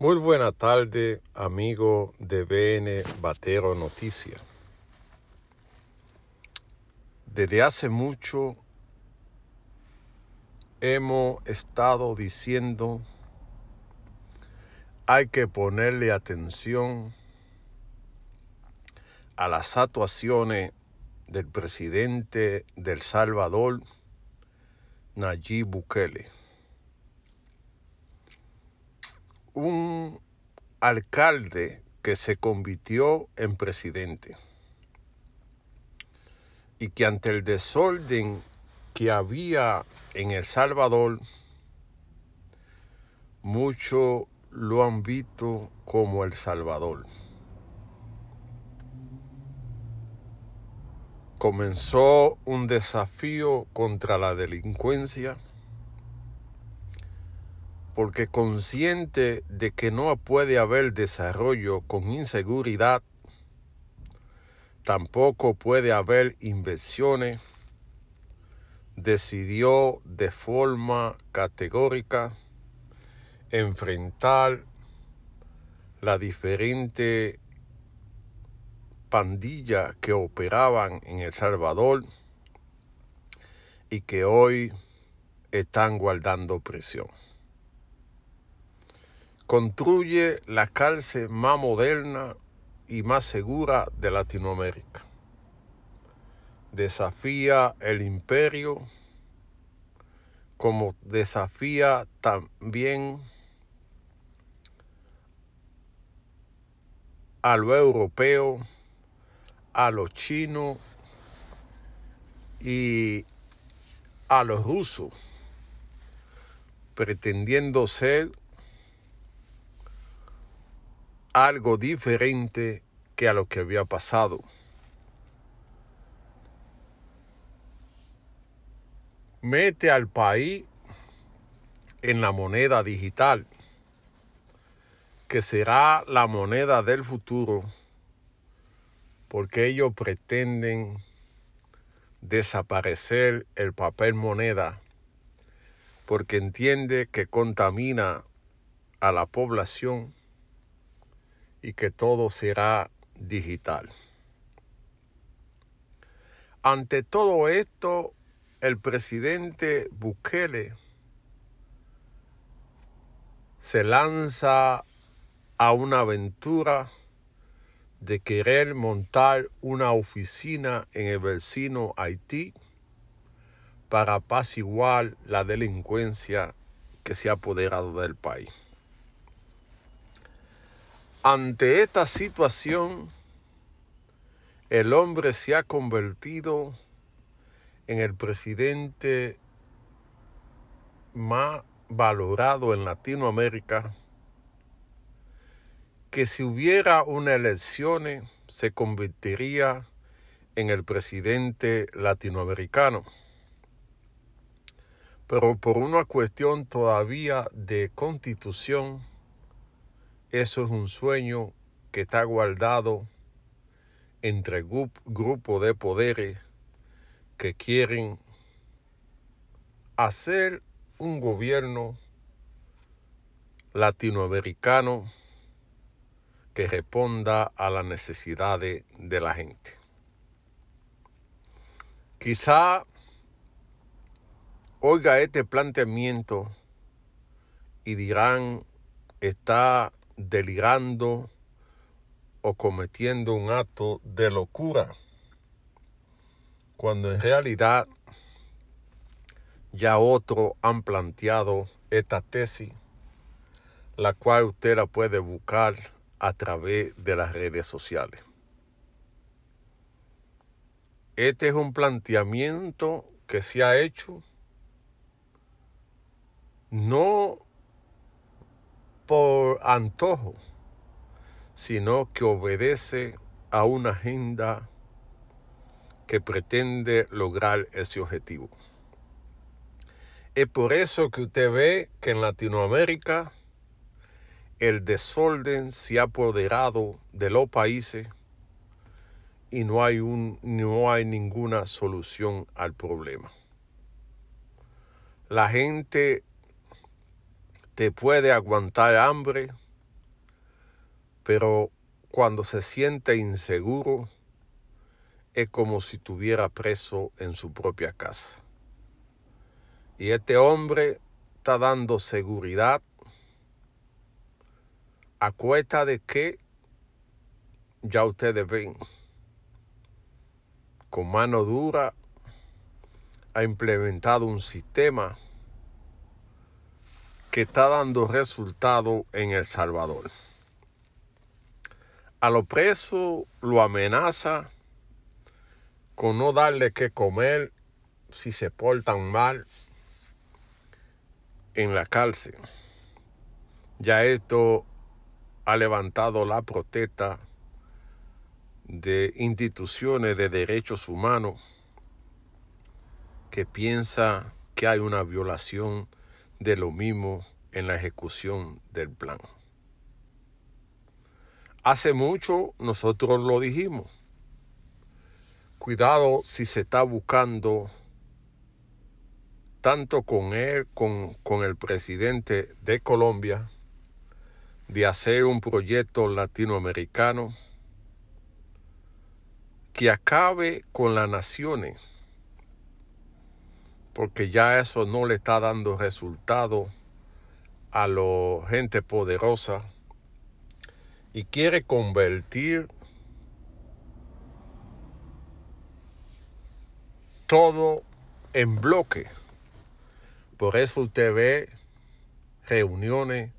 Muy buena tarde, amigo de BN Batero Noticia. Desde hace mucho hemos estado diciendo hay que ponerle atención a las actuaciones del presidente del Salvador, Nayib Bukele. un alcalde que se convirtió en presidente y que ante el desorden que había en El Salvador, muchos lo han visto como El Salvador. Comenzó un desafío contra la delincuencia porque consciente de que no puede haber desarrollo con inseguridad, tampoco puede haber inversiones, decidió de forma categórica enfrentar la diferente pandilla que operaban en El Salvador y que hoy están guardando presión construye la cárcel más moderna y más segura de Latinoamérica. Desafía el imperio, como desafía también a lo europeo, a lo chino y a los rusos, pretendiendo ser algo diferente que a lo que había pasado. Mete al país en la moneda digital, que será la moneda del futuro, porque ellos pretenden desaparecer el papel moneda, porque entiende que contamina a la población y que todo será digital. Ante todo esto, el presidente Bukele se lanza a una aventura de querer montar una oficina en el vecino Haití para apaciguar la delincuencia que se ha apoderado del país. Ante esta situación, el hombre se ha convertido en el presidente más valorado en Latinoamérica, que si hubiera una elección, se convertiría en el presidente latinoamericano. Pero por una cuestión todavía de constitución, eso es un sueño que está guardado entre grupos de poderes que quieren hacer un gobierno latinoamericano que responda a las necesidades de la gente. Quizá oiga este planteamiento y dirán, está delirando o cometiendo un acto de locura, cuando en realidad ya otros han planteado esta tesis, la cual usted la puede buscar a través de las redes sociales. Este es un planteamiento que se ha hecho no por antojo, sino que obedece a una agenda que pretende lograr ese objetivo. Es por eso que usted ve que en Latinoamérica el desorden se ha apoderado de los países y no hay, no hay ninguna solución al problema. La gente te puede aguantar hambre, pero cuando se siente inseguro es como si estuviera preso en su propia casa. Y este hombre está dando seguridad a cuesta de que ya ustedes ven con mano dura ha implementado un sistema que está dando resultado en El Salvador. A lo preso lo amenaza con no darle que comer si se portan mal en la cárcel. Ya esto ha levantado la protesta de instituciones de derechos humanos que piensa que hay una violación de lo mismo en la ejecución del plan. Hace mucho nosotros lo dijimos. Cuidado si se está buscando tanto con él, con, con el presidente de Colombia, de hacer un proyecto latinoamericano que acabe con las naciones porque ya eso no le está dando resultado a la gente poderosa y quiere convertir todo en bloque. Por eso usted ve reuniones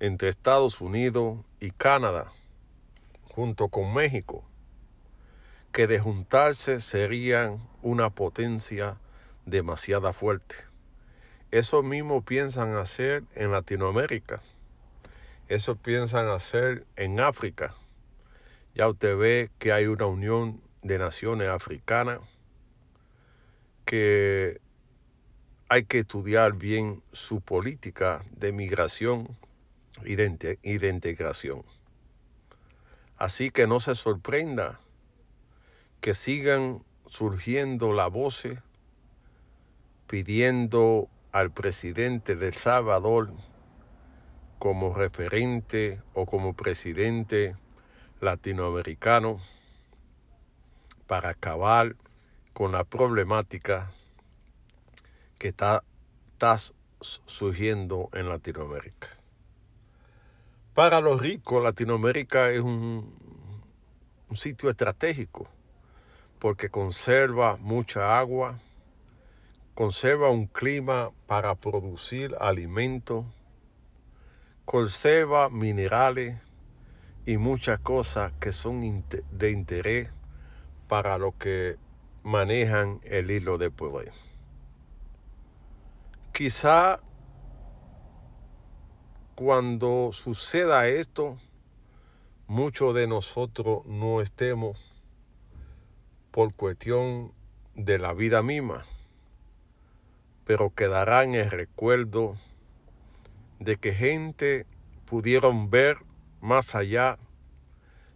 entre Estados Unidos y Canadá, junto con México, que de juntarse serían una potencia demasiada fuerte. Eso mismo piensan hacer en Latinoamérica. Eso piensan hacer en África. Ya usted ve que hay una unión de naciones africanas que hay que estudiar bien su política de migración y de, integración. Así que no se sorprenda que sigan surgiendo la voz pidiendo al presidente del Salvador como referente o como presidente latinoamericano para acabar con la problemática que está, surgiendo en Latinoamérica. Para los ricos, Latinoamérica es un sitio estratégico porque conserva mucha agua, conserva un clima para producir alimentos, conserva minerales y muchas cosas que son de interés para los que manejan el hilo de poder. Quizá cuando suceda esto, muchos de nosotros no estemos por cuestión de la vida misma pero quedarán el recuerdo de que gente pudieron ver más allá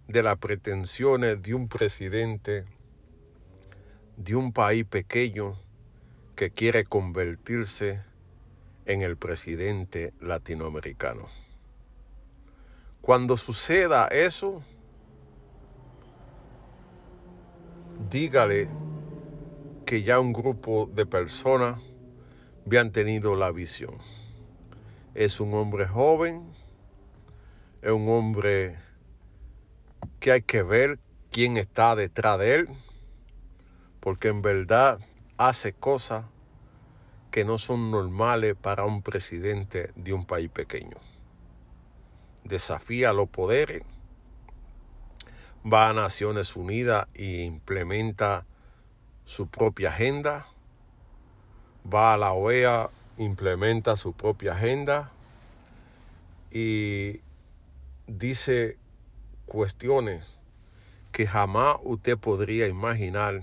de las pretensiones de un presidente de un país pequeño que quiere convertirse en el presidente latinoamericano. Cuando suceda eso, dígale que ya un grupo de personas han tenido la visión. Es un hombre joven, es un hombre que hay que ver quién está detrás de él, porque en verdad hace cosas que no son normales para un presidente de un país pequeño. Desafía los poderes, va a Naciones Unidas e implementa su propia agenda va a la OEA, implementa su propia agenda y dice cuestiones que jamás usted podría imaginar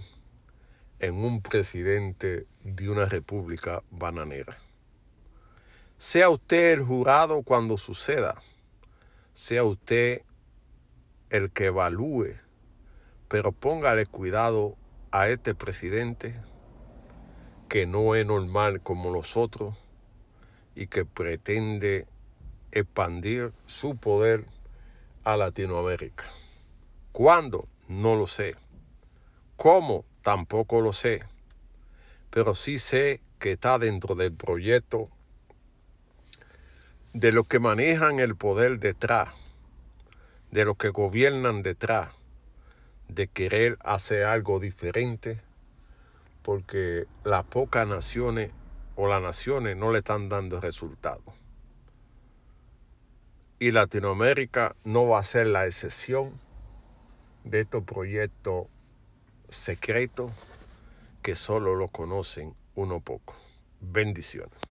en un presidente de una república bananera. Sea usted el jurado cuando suceda, sea usted el que evalúe, pero póngale cuidado a este presidente que no es normal como los otros y que pretende expandir su poder a Latinoamérica. ¿Cuándo? No lo sé. ¿Cómo? Tampoco lo sé. Pero sí sé que está dentro del proyecto de los que manejan el poder detrás, de los que gobiernan detrás, de querer hacer algo diferente porque las pocas naciones o las naciones no le están dando resultados. Y Latinoamérica no va a ser la excepción de estos proyectos secretos que solo lo conocen uno poco. Bendiciones.